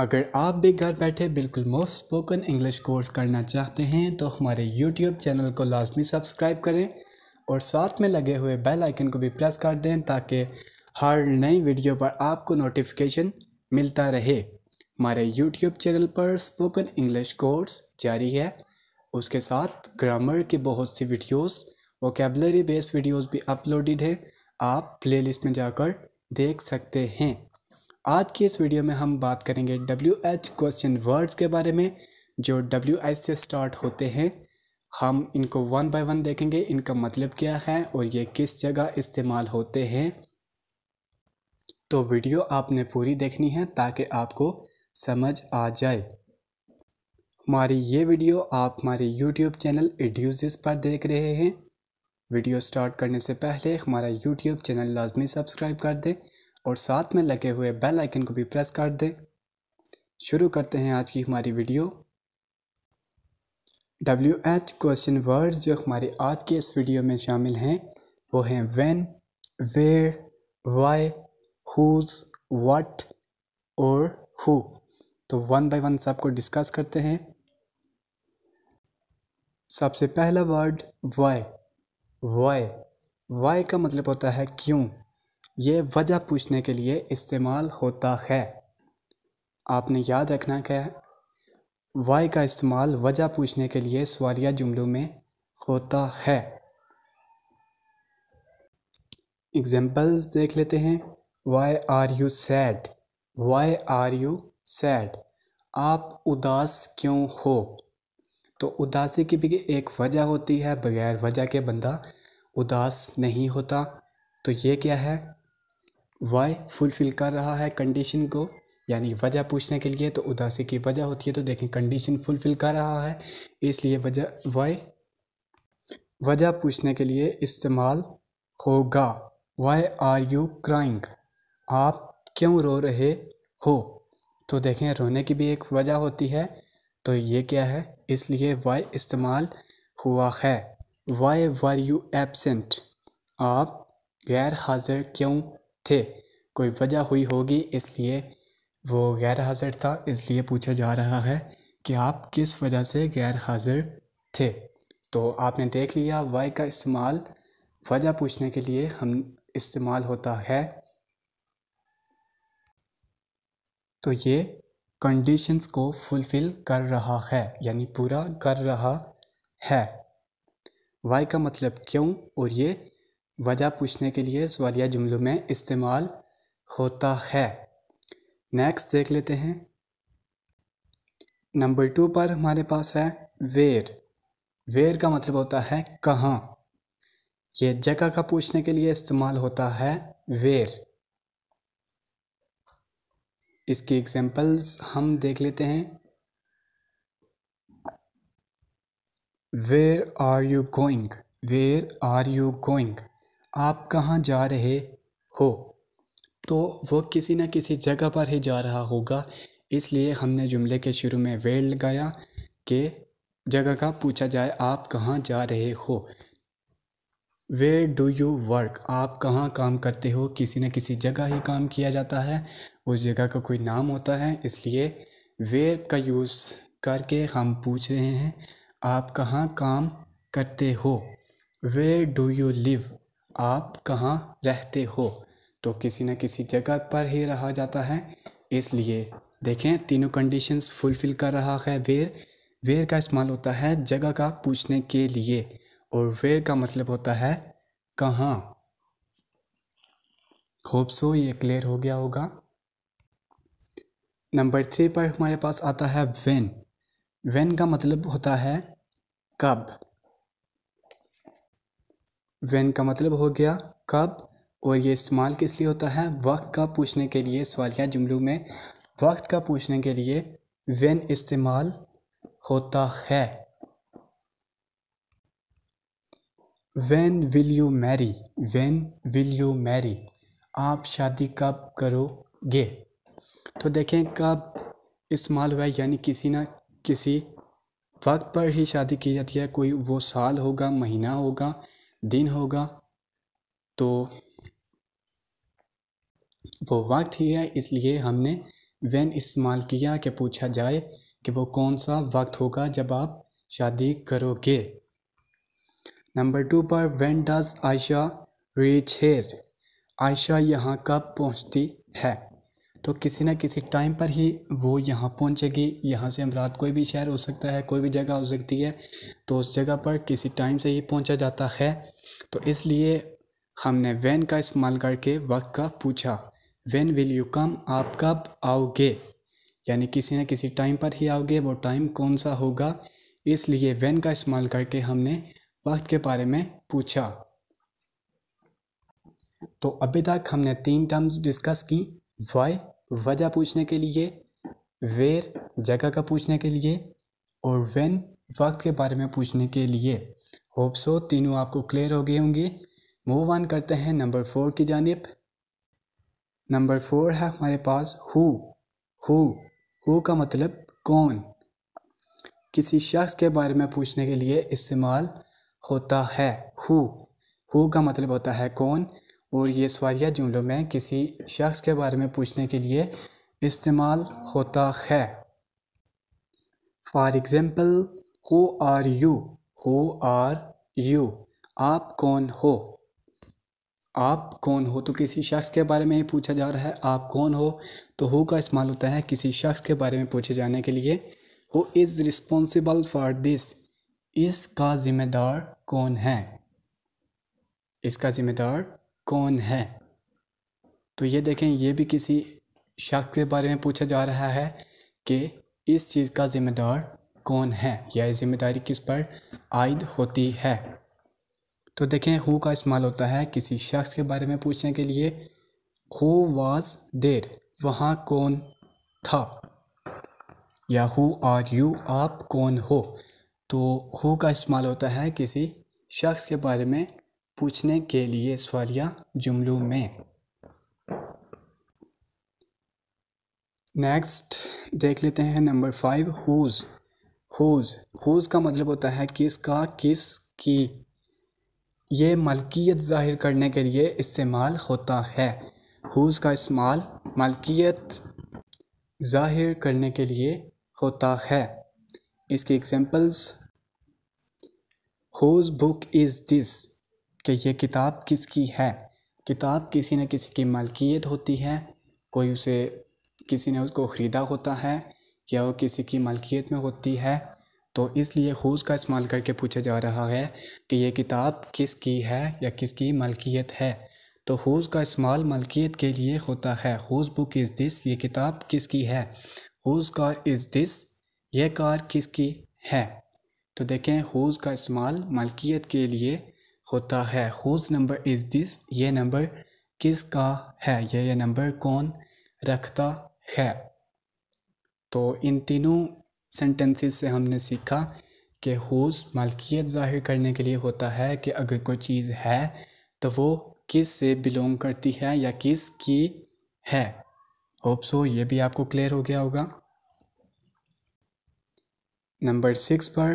अगर आप भी घर बैठे बिल्कुल मुफ्त स्पोकन इंग्लिश कोर्स करना चाहते हैं तो हमारे यूट्यूब चैनल को लाजमी सब्सक्राइब करें और साथ में लगे हुए बेल आइकन को भी प्रेस कर दें ताकि हर नई वीडियो पर आपको नोटिफिकेशन मिलता रहे हमारे यूट्यूब चैनल पर स्पोकन इंग्लिश कोर्स जारी है उसके साथ ग्रामर की बहुत सी वीडियोस वोकेबलरी बेस्ड वीडियोस भी अपलोडेड हैं आप प्लेलिस्ट में जाकर देख सकते हैं आज की इस वीडियो में हम बात करेंगे डब्ल्यू एच क्वेश्चन वर्ड्स के बारे में जो डब्ल्यू एच से स्टार्ट होते हैं हम इनको वन बाय वन देखेंगे इनका मतलब क्या है और ये किस जगह इस्तेमाल होते हैं तो वीडियो आपने पूरी देखनी है ताकि आपको समझ आ जाए हमारी ये वीडियो आप हमारे यूट्यूब चैनल एड्यूजिस पर देख रहे हैं वीडियो स्टार्ट करने से पहले हमारा यूट्यूब चैनल लाजमी सब्सक्राइब कर दें और साथ में लगे हुए बेल आइकन को भी प्रेस कर दें शुरू करते हैं आज की हमारी video W H question word जो हमारे आज के इस वीडियो में शामिल हैं वो हैं when where why whose what और हु तो वन बाय वन सबको डिस्कस करते हैं सबसे पहला वर्ड वाई वाई वाई का मतलब होता है क्यों ये वजह पूछने के लिए इस्तेमाल होता है आपने याद रखना है वाई का इस्तेमाल वजह पूछने के लिए सवालिया जुमलों में होता है एग्जाम्पल्स देख लेते हैं why are you sad why are you sad आप उदास क्यों हो तो उदासी की भी एक वजह होती है बगैर वजह के बंदा उदास नहीं होता तो ये क्या है वाई फुलफिल कर रहा है कंडीशन को यानी वजह पूछने के लिए तो उदासी की वजह होती है तो देखें कंडीशन फुलफिल कर रहा है इसलिए वजह वाई वजह पूछने के लिए इस्तेमाल होगा वाई आर यू क्राइंग आप क्यों रो रहे हो तो देखें रोने की भी एक वजह होती है तो ये क्या है इसलिए वाई इस्तेमाल हुआ है वाई वर यू एबसेंट आप गैर हाजिर क्यों थे कोई वजह हुई होगी इसलिए वो गैर हाज़िर था इसलिए पूछा जा रहा है कि आप किस वजह से गैर हाज़िर थे तो आपने देख लिया वाई का इस्तेमाल वजह पूछने के लिए हम इस्तेमाल होता है तो ये कंडीशंस को फुलफ़िल कर रहा है यानी पूरा कर रहा है वाई का मतलब क्यों और ये वजह पूछने के लिए सवालिया जुमलों में इस्तेमाल होता है नेक्स्ट देख लेते हैं नंबर टू पर हमारे पास है वेर वेर का मतलब होता है कहाँ ये जगह का पूछने के लिए इस्तेमाल होता है वेर इसकी एग्जांपल्स हम देख लेते हैं where are you going where are you going आप कहाँ जा रहे हो तो वो किसी न किसी जगह पर ही जा रहा होगा इसलिए हमने जुमले के शुरू में वेर लगाया कि जगह का पूछा जाए आप कहाँ जा रहे हो वेयर डू यू वर्क आप कहाँ काम करते हो किसी न किसी जगह ही काम किया जाता है उस जगह का कोई नाम होता है इसलिए वेयर का यूज़ करके हम पूछ रहे हैं आप कहाँ काम करते हो वेयर डू यू लिव आप कहाँ रहते हो तो किसी न किसी जगह पर ही रहा जाता है इसलिए देखें तीनों कंडीशंस फुलफिल कर रहा है वेयर वेयर का इस्तेमाल होता है जगह का पूछने के लिए और वेयर का मतलब होता है कहाँ होप सो ये क्लियर हो गया होगा नंबर थ्री पर हमारे पास आता है वेन वेन का मतलब होता है कब वैन का मतलब हो गया कब और ये इस्तेमाल किस लिए होता है वक्त का पूछने के लिए सवालिया जुमलों में वक्त का पूछने के लिए वैन इस्तेमाल होता है when will you marry when will you marry आप शादी कब करोगे तो देखें कब इस्तेमाल हुआ है यानी किसी ना किसी वक्त पर ही शादी की जाती है कोई वो साल होगा महीना होगा दिन होगा तो वो वक्त ही है इसलिए हमने वैन इस्तेमाल किया कि पूछा जाए कि वो कौन सा वक्त होगा जब आप शादी करोगे नंबर टू पर when does Aisha reach here Aisha यहाँ कब पहुँचती है तो किसी ना किसी टाइम पर ही वो यहाँ पहुँचेगी यहाँ से हम रात कोई भी शहर हो सकता है कोई भी जगह हो सकती है तो उस जगह पर किसी टाइम से ही पहुँचा जाता है तो इसलिए हमने वैन का इस्तेमाल करके वक्त का पूछा वैन विल यू कम आप कब आओगे यानी किसी न किसी टाइम पर ही आओगे वो टाइम कौन सा होगा इसलिए वैन का इस्तेमाल करके हमने वक्त के बारे में पूछा तो अभी तक हमने तीन टर्म्स डिस्कस की वाई वजह पूछने के लिए वेर जगह का पूछने के लिए और वेन वक्त के बारे में पूछने के लिए होप सो तीनों आपको क्लियर हो गए होंगे मूव ऑन करते हैं नंबर फोर की जानब नंबर फोर है हमारे पास हु हु हु का मतलब कौन किसी शख्स के बारे में पूछने के लिए इस्तेमाल होता है हु हु का मतलब होता है कौन और ये सवालिया जुमलों में किसी शख्स के बारे में पूछने के लिए इस्तेमाल होता है for example who are you who are you आप कौन हो आप कौन हो तो किसी शख्स के बारे में ही पूछा जा रहा है आप कौन हो तो हो का इस्तेमाल होता है किसी शख्स के बारे में पूछे जाने के लिए who is responsible for this इसका ज़िम्मेदार कौन है इसका ज़िम्मेदार कौन है तो ये देखें ये भी किसी शख्स के बारे में पूछा जा रहा है कि इस चीज़ का ज़िम्मेदार कौन है या जिम्मेदारी किस पर आयद होती है तो देखें हु का इस्तेमाल होता है किसी शख्स के बारे में पूछने के लिए हु वाज देर वहाँ कौन था या हु आर यू आप कौन हो तो हु का इस्तेमाल होता है किसी शख्स के बारे में पूछने के लिए सवालिया जुमलों में नेक्स्ट देख लेते हैं number five whose whose whose का मतलब होता है किसका किस की ये मलकियत ज़ाहिर करने के लिए इस्तेमाल होता है हुज का इस्तेमाल मलकियत ज़ाहिर करने के लिए होता है इसकी examples whose book is this कि ये किताब किसकी है किताब किसी न किसी की मलकियत होती है कोई उसे किसी ने उसको ख़रीदा होता है या वो किसी की मलकियत में होती है तो इसलिए खूज का इस्तेमाल करके पूछा जा रहा है कि ये किताब किसकी है या किसकी मलकियत है तो खूज का इस्तेमाल मलकियत के लिए होता है खूज बुक इज़ दिस ये किताब किसकी है खूज कार इज़ दिस यह कार किसकी है तो देखें खूज का इस्तेमाल मलकियत के लिए होता है हुज नंबर इज़ दिस ये नंबर किस का है ये ये नंबर कौन रखता है तो इन तीनों सेंटेंसेस से हमने सीखा कि हुज मालकियत ज़ाहिर करने के लिए होता है कि अगर कोई चीज़ है तो वो किस से बिलोंग करती है या किस की है होप सो ये भी आपको क्लियर हो गया होगा नंबर सिक्स पर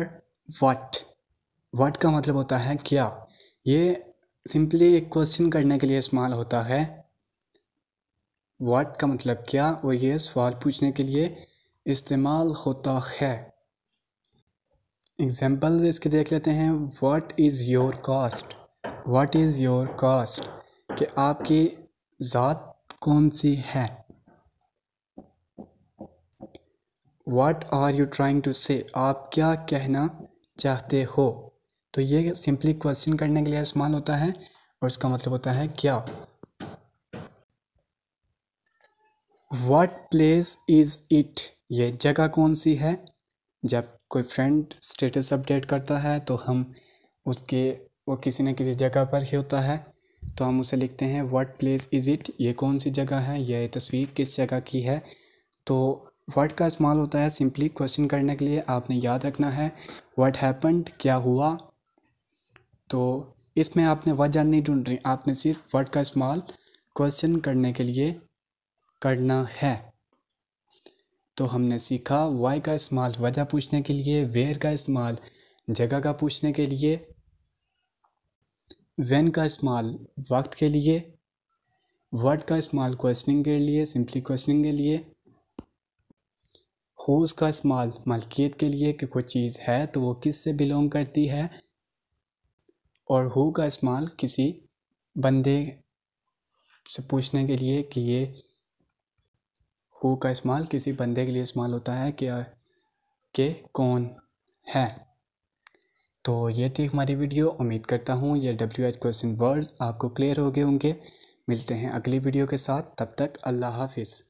व्हाट व्हाट का मतलब होता है क्या ये सिंपली एक क्वेश्चन करने के लिए इस्तेमाल होता है वाट का मतलब क्या और ये सवाल पूछने के लिए इस्तेमाल होता है एग्जाम्पल इसके देख लेते हैं what is your caste what is your caste कि आपकी ज़ात कौन सी है what are you trying to say आप क्या कहना चाहते हो तो ये सिंपली क्वेश्चन करने के लिए इस्तेमाल होता है और इसका मतलब होता है क्या वाट प्लेस इज़ इट ये जगह कौन सी है जब कोई फ्रेंड स्टेटस अपडेट करता है तो हम उसके वो किसी न किसी जगह पर ही होता है तो हम उसे लिखते हैं वट प्लेस इज़ इट ये कौन सी जगह है यह तस्वीर किस जगह की है तो वट का इस्तेमाल होता है सिंपली क्वेश्चन करने के लिए आपने याद रखना है व्हाट हैपन्ड क्या हुआ तो इसमें आपने वजह नहीं ढूंढ रही आपने सिर्फ वर्ड का इस्तेमाल क्वेश्चन करने के लिए करना है तो हमने सीखा वाई का इस्तेमाल वजह पूछने के लिए वेयर का इस्तेमाल जगह का पूछने के लिए वेन का इस्तेमाल वक्त के लिए वर्ड का इस्तेमाल क्वेश्चनिंग के लिए सिंपली क्वेश्चनिंग के लिए होज का इस्तेमाल मलकियत के लिए कि कोई चीज़ है तो वो किस से बिलोंग करती है और हु का इस्तेमाल किसी बंदे से पूछने के लिए कि ये हु का इस्तेमाल किसी बंदे के लिए इस्तेमाल होता है कि के कौन है तो ये थी हमारी वीडियो उम्मीद करता हूँ ये डब्ल्यू एच क्वेश्चन वर्ड्स आपको क्लियर हो गए होंगे मिलते हैं अगली वीडियो के साथ तब तक अल्लाह हाफिज़